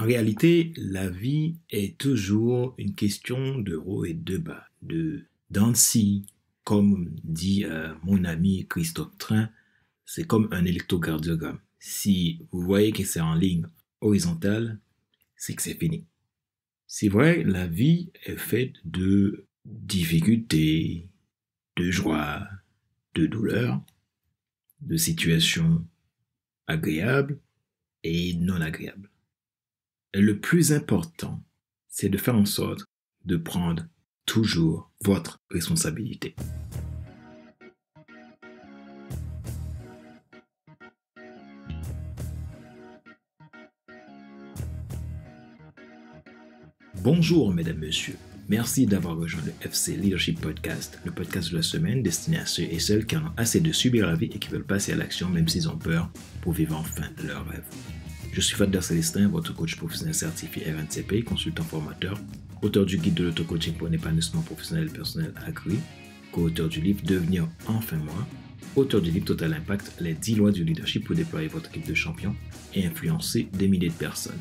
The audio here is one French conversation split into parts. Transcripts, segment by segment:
En réalité, la vie est toujours une question de haut et de bas, de Dancy, comme dit euh, mon ami Christophe Train, c'est comme un électrocardiogramme. Si vous voyez que c'est en ligne horizontale, c'est que c'est fini. C'est vrai, la vie est faite de difficultés, de joie, de douleurs, de situations agréables et non agréables le plus important, c'est de faire en sorte de prendre toujours votre responsabilité. Bonjour mesdames, messieurs. Merci d'avoir rejoint le FC Leadership Podcast, le podcast de la semaine destiné à ceux et celles qui en ont assez de subir la vie et qui veulent passer à l'action même s'ils ont peur pour vivre enfin leur rêve. Je suis Fadder Célestin, votre coach professionnel certifié RNCP, consultant formateur, auteur du guide de l'auto-coaching pour un épanouissement professionnel et personnel accru, co-auteur du livre Devenir enfin moi, auteur du livre Total Impact, les 10 lois du leadership pour déployer votre équipe de champions et influencer des milliers de personnes.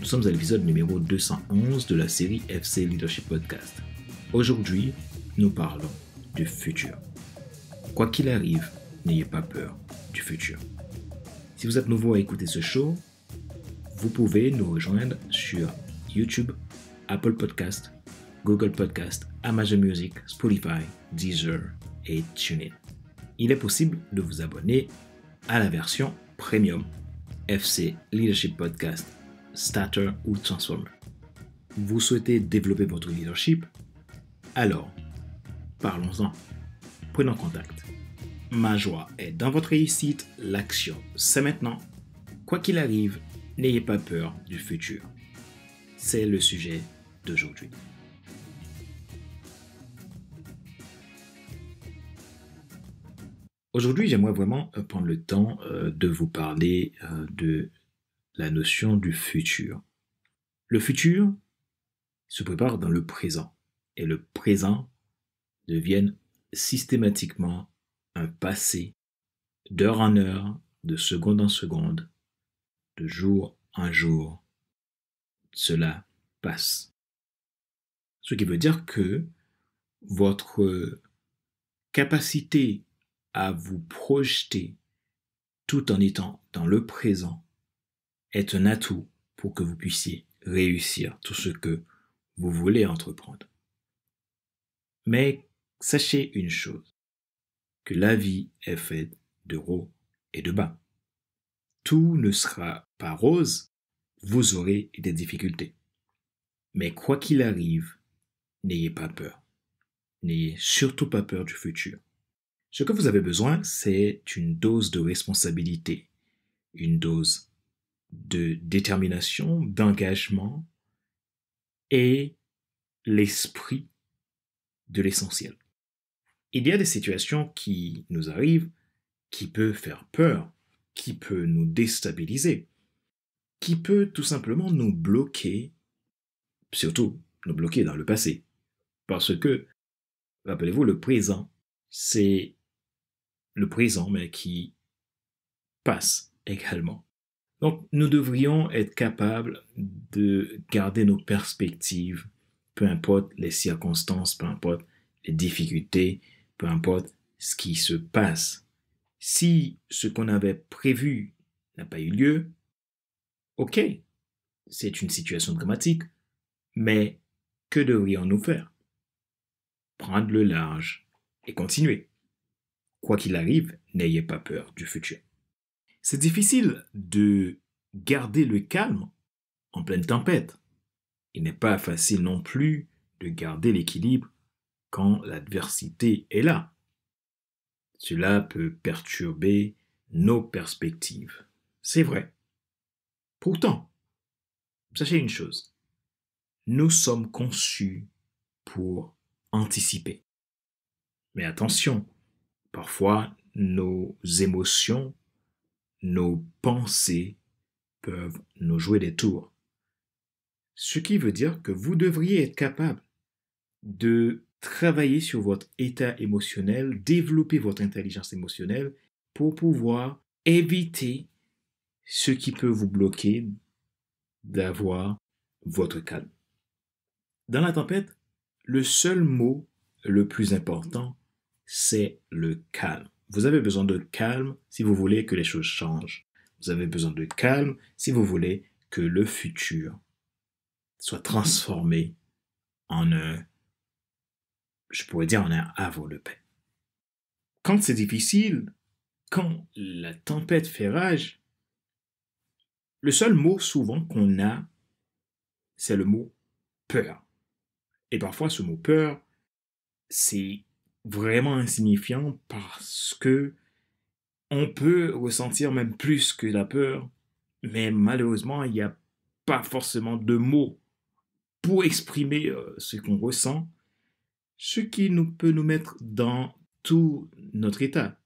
Nous sommes à l'épisode numéro 211 de la série FC Leadership Podcast. Aujourd'hui, nous parlons du futur. Quoi qu'il arrive, n'ayez pas peur du futur. Si vous êtes nouveau à écouter ce show, vous pouvez nous rejoindre sur YouTube, Apple Podcast, Google Podcast, Amazon Music, Spotify, Deezer et TuneIn. Il est possible de vous abonner à la version premium FC Leadership Podcast, Starter ou Transformer. Vous souhaitez développer votre leadership Alors, parlons-en. Prenons contact. Ma joie est dans votre réussite, l'action, c'est maintenant. Quoi qu'il arrive, N'ayez pas peur du futur. C'est le sujet d'aujourd'hui. Aujourd'hui, j'aimerais vraiment euh, prendre le temps euh, de vous parler euh, de la notion du futur. Le futur se prépare dans le présent et le présent devient systématiquement un passé d'heure en heure, de seconde en seconde, de jour un jour, cela passe. Ce qui veut dire que votre capacité à vous projeter tout en étant dans le présent est un atout pour que vous puissiez réussir tout ce que vous voulez entreprendre. Mais sachez une chose, que la vie est faite de hauts et de bas tout ne sera pas rose, vous aurez des difficultés. Mais quoi qu'il arrive, n'ayez pas peur. N'ayez surtout pas peur du futur. Ce que vous avez besoin, c'est une dose de responsabilité, une dose de détermination, d'engagement et l'esprit de l'essentiel. Il y a des situations qui nous arrivent qui peuvent faire peur, qui peut nous déstabiliser, qui peut tout simplement nous bloquer, surtout nous bloquer dans le passé. Parce que, rappelez-vous, le présent, c'est le présent, mais qui passe également. Donc, nous devrions être capables de garder nos perspectives, peu importe les circonstances, peu importe les difficultés, peu importe ce qui se passe si ce qu'on avait prévu n'a pas eu lieu, ok, c'est une situation dramatique, mais que devrions-nous faire Prendre le large et continuer. Quoi qu'il arrive, n'ayez pas peur du futur. C'est difficile de garder le calme en pleine tempête. Il n'est pas facile non plus de garder l'équilibre quand l'adversité est là. Cela peut perturber nos perspectives. C'est vrai. Pourtant, sachez une chose, nous sommes conçus pour anticiper. Mais attention, parfois nos émotions, nos pensées peuvent nous jouer des tours. Ce qui veut dire que vous devriez être capable de travailler sur votre état émotionnel, développer votre intelligence émotionnelle pour pouvoir éviter ce qui peut vous bloquer d'avoir votre calme. Dans la tempête, le seul mot le plus important, c'est le calme. Vous avez besoin de calme si vous voulez que les choses changent. Vous avez besoin de calme si vous voulez que le futur soit transformé en un je pourrais dire en un avant le paix. Quand c'est difficile, quand la tempête fait rage, le seul mot souvent qu'on a, c'est le mot peur. Et parfois ce mot peur, c'est vraiment insignifiant parce que on peut ressentir même plus que la peur, mais malheureusement, il n'y a pas forcément de mots pour exprimer euh, ce qu'on ressent ce qui nous peut nous mettre dans tout notre état.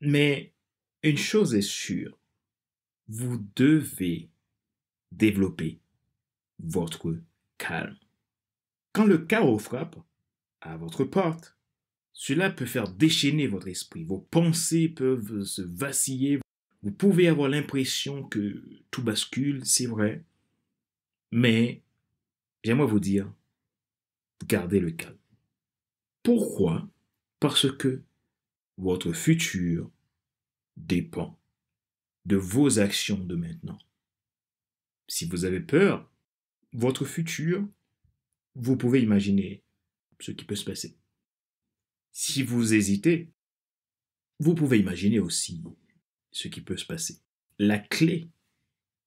Mais une chose est sûre, vous devez développer votre calme. Quand le chaos frappe à votre porte, cela peut faire déchaîner votre esprit, vos pensées peuvent se vaciller, vous pouvez avoir l'impression que tout bascule, c'est vrai, mais j'aimerais vous dire, gardez le calme. Pourquoi Parce que votre futur dépend de vos actions de maintenant. Si vous avez peur, votre futur, vous pouvez imaginer ce qui peut se passer. Si vous hésitez, vous pouvez imaginer aussi ce qui peut se passer. La clé,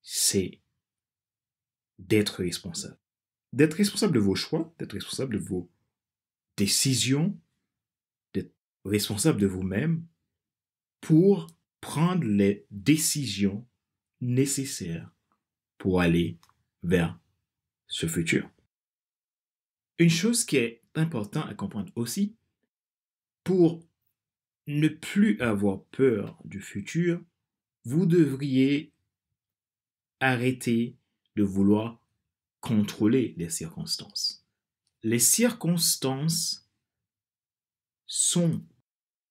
c'est d'être responsable. D'être responsable de vos choix, d'être responsable de vos décision d'être responsable de vous-même pour prendre les décisions nécessaires pour aller vers ce futur. Une chose qui est importante à comprendre aussi, pour ne plus avoir peur du futur, vous devriez arrêter de vouloir contrôler les circonstances les circonstances sont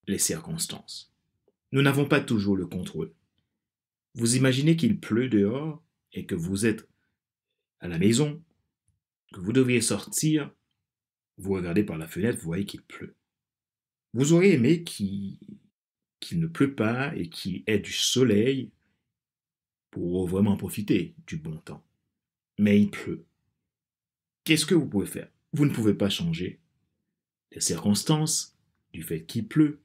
les circonstances. Nous n'avons pas toujours le contrôle. Vous imaginez qu'il pleut dehors et que vous êtes à la maison, que vous devriez sortir, vous regardez par la fenêtre, vous voyez qu'il pleut. Vous auriez aimé qu'il ne pleut pas et qu'il ait du soleil pour vraiment profiter du bon temps. Mais il pleut. Qu'est-ce que vous pouvez faire vous ne pouvez pas changer les circonstances, du fait qu'il pleut.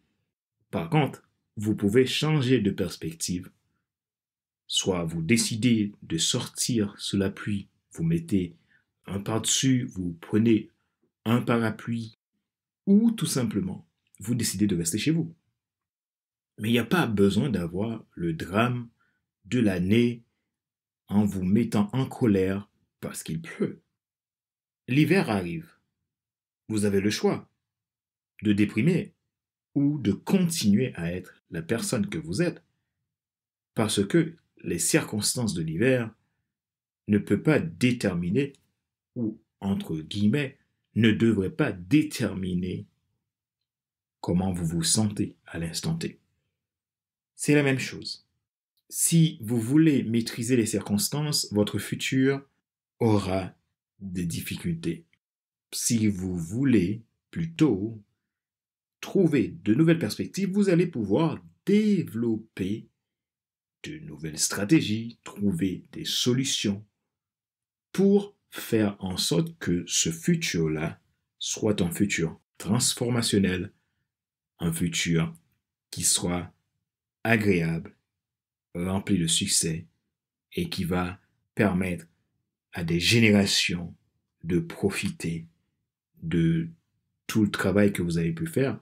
Par contre, vous pouvez changer de perspective. Soit vous décidez de sortir sous la pluie, vous mettez un par-dessus, vous prenez un parapluie, ou tout simplement, vous décidez de rester chez vous. Mais il n'y a pas besoin d'avoir le drame de l'année en vous mettant en colère parce qu'il pleut l'hiver arrive. Vous avez le choix de déprimer ou de continuer à être la personne que vous êtes parce que les circonstances de l'hiver ne peuvent pas déterminer ou entre guillemets ne devraient pas déterminer comment vous vous sentez à l'instant T. C'est la même chose. Si vous voulez maîtriser les circonstances, votre futur aura des difficultés. Si vous voulez plutôt trouver de nouvelles perspectives, vous allez pouvoir développer de nouvelles stratégies, trouver des solutions pour faire en sorte que ce futur-là soit un futur transformationnel, un futur qui soit agréable, rempli de succès et qui va permettre à des générations de profiter de tout le travail que vous avez pu faire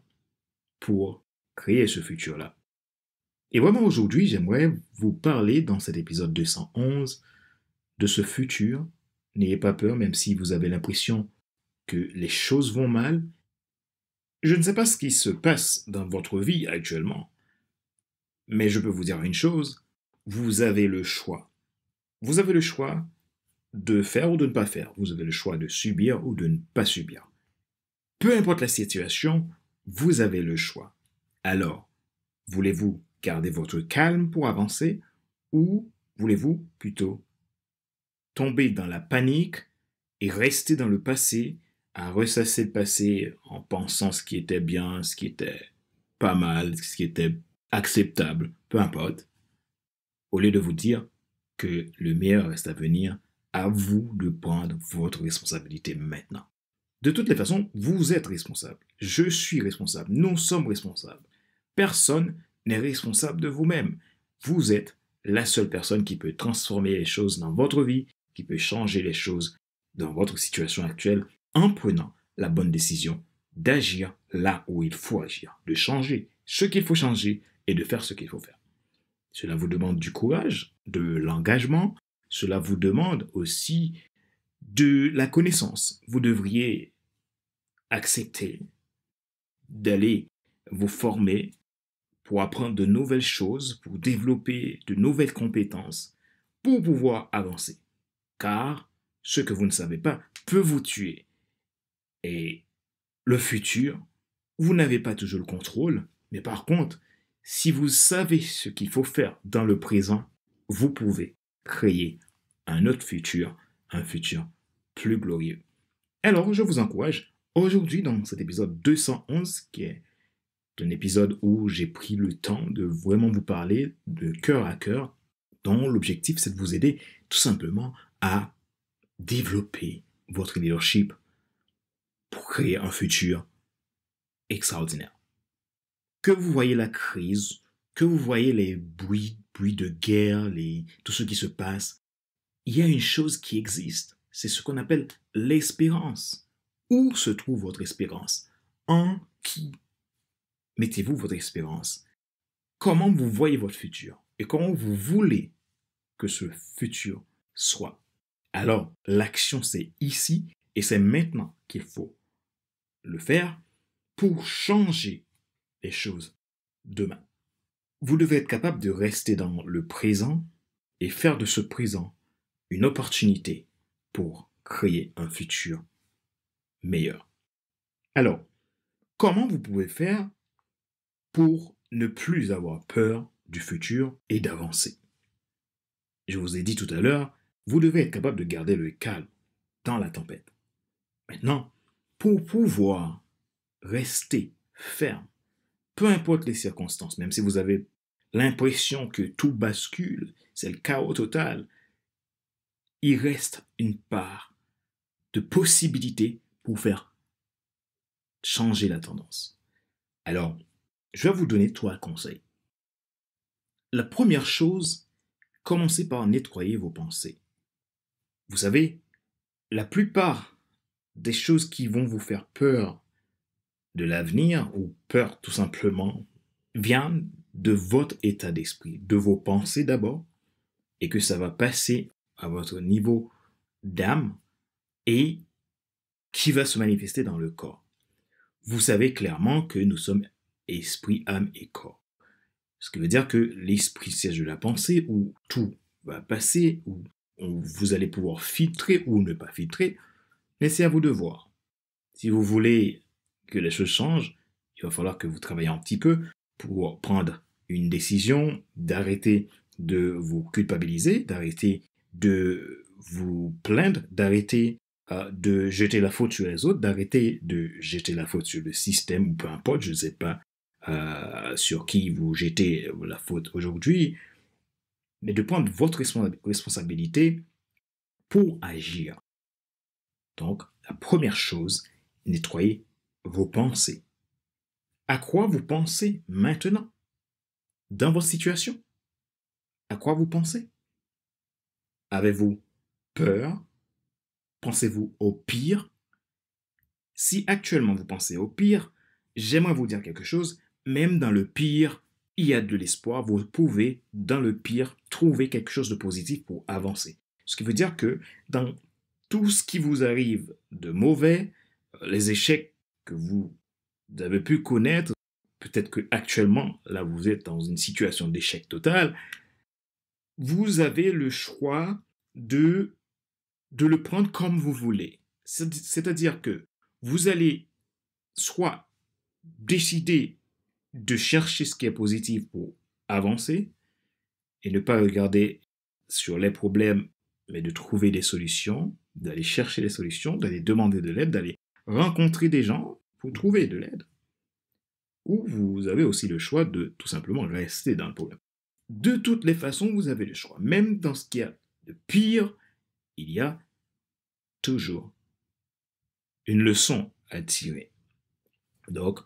pour créer ce futur-là. Et vraiment aujourd'hui, j'aimerais vous parler dans cet épisode 211 de ce futur. N'ayez pas peur, même si vous avez l'impression que les choses vont mal. Je ne sais pas ce qui se passe dans votre vie actuellement, mais je peux vous dire une chose, vous avez le choix. Vous avez le choix de faire ou de ne pas faire. Vous avez le choix de subir ou de ne pas subir. Peu importe la situation, vous avez le choix. Alors, voulez-vous garder votre calme pour avancer ou voulez-vous plutôt tomber dans la panique et rester dans le passé, à ressasser le passé en pensant ce qui était bien, ce qui était pas mal, ce qui était acceptable, peu importe, au lieu de vous dire que le meilleur reste à venir à vous de prendre votre responsabilité maintenant. De toutes les façons, vous êtes responsable. Je suis responsable. Nous sommes responsables. Personne n'est responsable de vous-même. Vous êtes la seule personne qui peut transformer les choses dans votre vie, qui peut changer les choses dans votre situation actuelle en prenant la bonne décision d'agir là où il faut agir, de changer ce qu'il faut changer et de faire ce qu'il faut faire. Cela vous demande du courage, de l'engagement, cela vous demande aussi de la connaissance. Vous devriez accepter d'aller vous former pour apprendre de nouvelles choses, pour développer de nouvelles compétences, pour pouvoir avancer. Car ce que vous ne savez pas peut vous tuer. Et le futur, vous n'avez pas toujours le contrôle, mais par contre, si vous savez ce qu'il faut faire dans le présent, vous pouvez créer un autre futur, un futur plus glorieux. Alors, je vous encourage aujourd'hui dans cet épisode 211, qui est un épisode où j'ai pris le temps de vraiment vous parler de cœur à cœur, dont l'objectif c'est de vous aider tout simplement à développer votre leadership pour créer un futur extraordinaire. Que vous voyez la crise, que vous voyez les bruits, de guerre, les, tout ce qui se passe, il y a une chose qui existe, c'est ce qu'on appelle l'espérance. Où se trouve votre espérance En qui mettez-vous votre espérance Comment vous voyez votre futur Et comment vous voulez que ce futur soit Alors, l'action, c'est ici et c'est maintenant qu'il faut le faire pour changer les choses demain. Vous devez être capable de rester dans le présent et faire de ce présent une opportunité pour créer un futur meilleur. Alors, comment vous pouvez faire pour ne plus avoir peur du futur et d'avancer Je vous ai dit tout à l'heure, vous devez être capable de garder le calme dans la tempête. Maintenant, pour pouvoir rester ferme, peu importe les circonstances, même si vous avez l'impression que tout bascule, c'est le chaos total, il reste une part de possibilité pour faire changer la tendance. Alors, je vais vous donner trois conseils. La première chose, commencez par nettoyer vos pensées. Vous savez, la plupart des choses qui vont vous faire peur de l'avenir, ou peur tout simplement, viennent de votre état d'esprit, de vos pensées d'abord, et que ça va passer à votre niveau d'âme et qui va se manifester dans le corps. Vous savez clairement que nous sommes esprit, âme et corps. Ce qui veut dire que l'esprit siège de la pensée où tout va passer, où vous allez pouvoir filtrer ou ne pas filtrer, mais c'est à vous de voir. Si vous voulez que les choses changent, il va falloir que vous travaillez un petit peu pour prendre une décision, d'arrêter de vous culpabiliser, d'arrêter de vous plaindre, d'arrêter euh, de jeter la faute sur les autres, d'arrêter de jeter la faute sur le système ou peu importe, je ne sais pas euh, sur qui vous jetez la faute aujourd'hui, mais de prendre votre responsabilité pour agir. Donc, la première chose, nettoyez vos pensées. À quoi vous pensez maintenant dans votre situation À quoi vous pensez Avez-vous peur Pensez-vous au pire Si actuellement vous pensez au pire, j'aimerais vous dire quelque chose, même dans le pire, il y a de l'espoir, vous pouvez, dans le pire, trouver quelque chose de positif pour avancer. Ce qui veut dire que dans tout ce qui vous arrive de mauvais, euh, les échecs que vous avez pu connaître, peut-être que actuellement, là, vous êtes dans une situation d'échec total, vous avez le choix de, de le prendre comme vous voulez. C'est-à-dire que vous allez soit décider de chercher ce qui est positif pour avancer et ne pas regarder sur les problèmes, mais de trouver des solutions, d'aller chercher des solutions, d'aller demander de l'aide, d'aller rencontrer des gens pour trouver de l'aide. Ou vous avez aussi le choix de tout simplement rester dans le problème de toutes les façons, vous avez le choix. Même dans ce qu'il y a de pire, il y a toujours une leçon à tirer. Donc,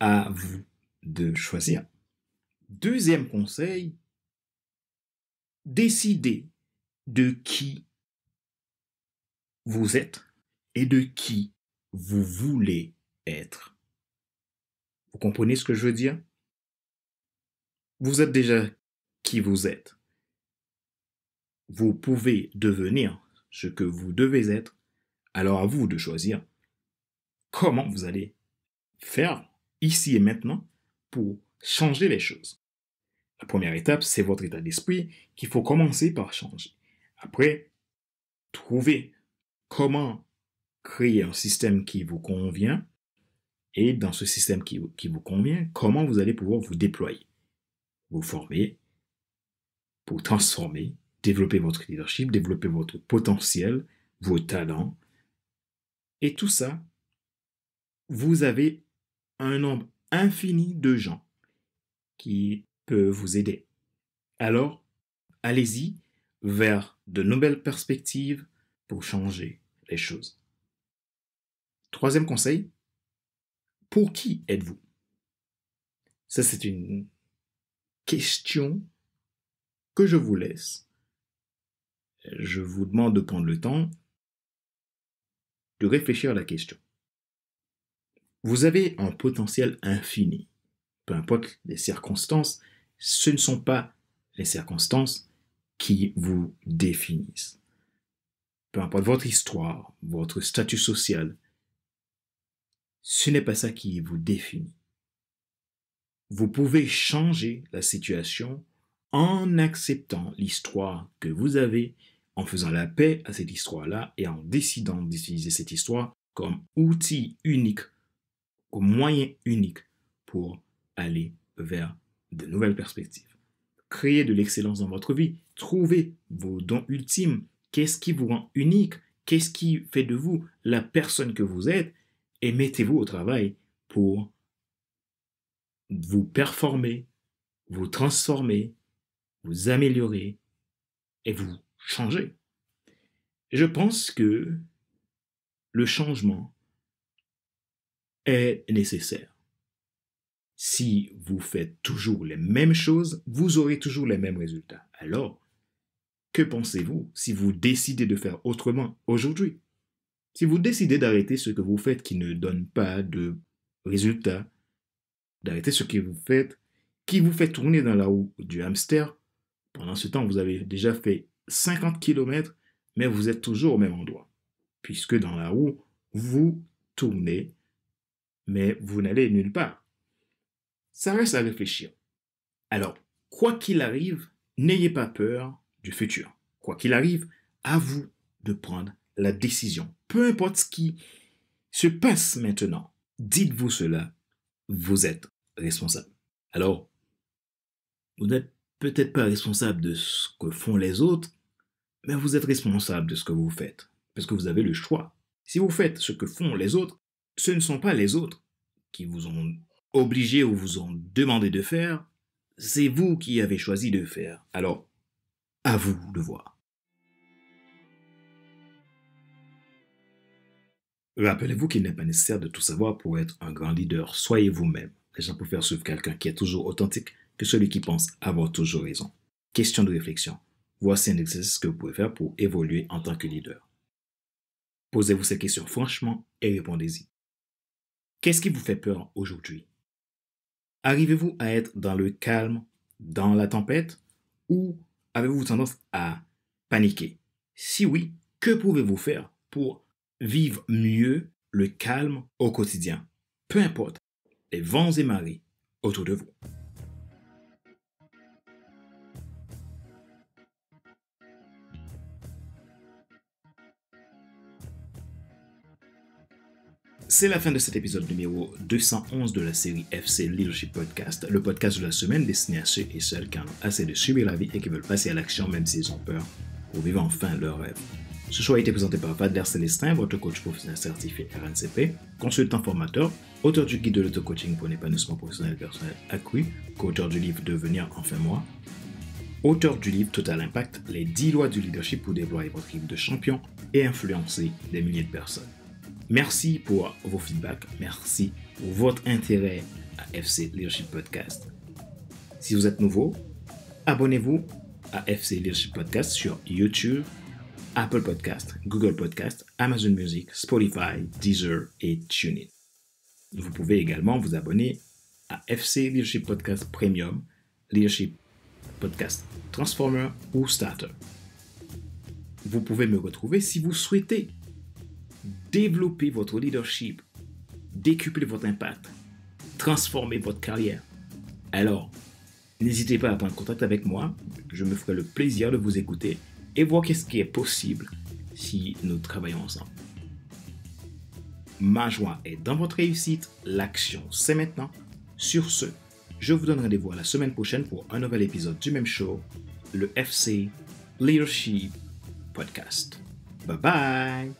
à vous de choisir. Deuxième conseil, décidez de qui vous êtes et de qui vous voulez être. Vous comprenez ce que je veux dire vous êtes déjà qui vous êtes. Vous pouvez devenir ce que vous devez être, alors à vous de choisir comment vous allez faire ici et maintenant pour changer les choses. La première étape, c'est votre état d'esprit qu'il faut commencer par changer. Après, trouver comment créer un système qui vous convient et dans ce système qui, qui vous convient, comment vous allez pouvoir vous déployer vous former pour transformer, développer votre leadership, développer votre potentiel, vos talents. Et tout ça, vous avez un nombre infini de gens qui peuvent vous aider. Alors, allez-y vers de nouvelles perspectives pour changer les choses. Troisième conseil, pour qui êtes-vous Ça, c'est une question que je vous laisse. Je vous demande de prendre le temps de réfléchir à la question. Vous avez un potentiel infini. Peu importe les circonstances, ce ne sont pas les circonstances qui vous définissent. Peu importe votre histoire, votre statut social, ce n'est pas ça qui vous définit vous pouvez changer la situation en acceptant l'histoire que vous avez, en faisant la paix à cette histoire-là et en décidant d'utiliser cette histoire comme outil unique, comme moyen unique pour aller vers de nouvelles perspectives. Créer de l'excellence dans votre vie, trouver vos dons ultimes, qu'est-ce qui vous rend unique, qu'est-ce qui fait de vous la personne que vous êtes, et mettez-vous au travail pour vous performer, vous transformer, vous améliorer et vous changer. je pense que le changement est nécessaire. Si vous faites toujours les mêmes choses, vous aurez toujours les mêmes résultats. Alors, que pensez-vous si vous décidez de faire autrement aujourd'hui Si vous décidez d'arrêter ce que vous faites qui ne donne pas de résultats, d'arrêter ce que vous faites, qui vous fait tourner dans la roue du hamster. Pendant ce temps, vous avez déjà fait 50 km, mais vous êtes toujours au même endroit. Puisque dans la roue, vous tournez, mais vous n'allez nulle part. Ça reste à réfléchir. Alors, quoi qu'il arrive, n'ayez pas peur du futur. Quoi qu'il arrive, à vous de prendre la décision. Peu importe ce qui se passe maintenant, dites-vous cela, vous êtes responsable. Alors, vous n'êtes peut-être pas responsable de ce que font les autres, mais vous êtes responsable de ce que vous faites, parce que vous avez le choix. Si vous faites ce que font les autres, ce ne sont pas les autres qui vous ont obligé ou vous ont demandé de faire, c'est vous qui avez choisi de faire. Alors, à vous de voir. Rappelez-vous qu'il n'est pas nécessaire de tout savoir pour être un grand leader. Soyez vous-même les gens préfèrent suivre quelqu'un qui est toujours authentique que celui qui pense avoir toujours raison. Question de réflexion. Voici un exercice que vous pouvez faire pour évoluer en tant que leader. Posez-vous ces questions franchement et répondez-y. Qu'est-ce qui vous fait peur aujourd'hui Arrivez-vous à être dans le calme, dans la tempête, ou avez-vous tendance à paniquer Si oui, que pouvez-vous faire pour vivre mieux le calme au quotidien Peu importe, les vents et marées autour de vous. C'est la fin de cet épisode numéro 211 de la série FC Leadership Podcast, le podcast de la semaine destiné à ceux et celles qui en ont assez de subir la vie et qui veulent passer à l'action même s'ils ont peur pour vivre enfin leur rêve. Ce choix a été présenté par Vader Célestin, votre coach professionnel certifié RNCP, consultant formateur, auteur du guide de l'auto-coaching pour l'épanouissement professionnel personnel accru, co-auteur du livre Devenir enfin moi, auteur du livre Total Impact, les 10 lois du leadership pour déployer votre équipe de champion et influencer des milliers de personnes. Merci pour vos feedbacks, merci pour votre intérêt à FC Leadership Podcast. Si vous êtes nouveau, abonnez-vous à FC Leadership Podcast sur YouTube Apple Podcast, Google Podcast, Amazon Music, Spotify, Deezer et TuneIn. Vous pouvez également vous abonner à FC Leadership Podcast Premium, Leadership Podcast Transformer ou Starter. Vous pouvez me retrouver si vous souhaitez développer votre leadership, décupler votre impact, transformer votre carrière. Alors, n'hésitez pas à prendre contact avec moi, je me ferai le plaisir de vous écouter et voir ce qui est possible si nous travaillons ensemble. Ma joie est dans votre réussite, l'action c'est maintenant. Sur ce, je vous donne rendez-vous la semaine prochaine pour un nouvel épisode du même show, le FC Leadership Podcast. Bye bye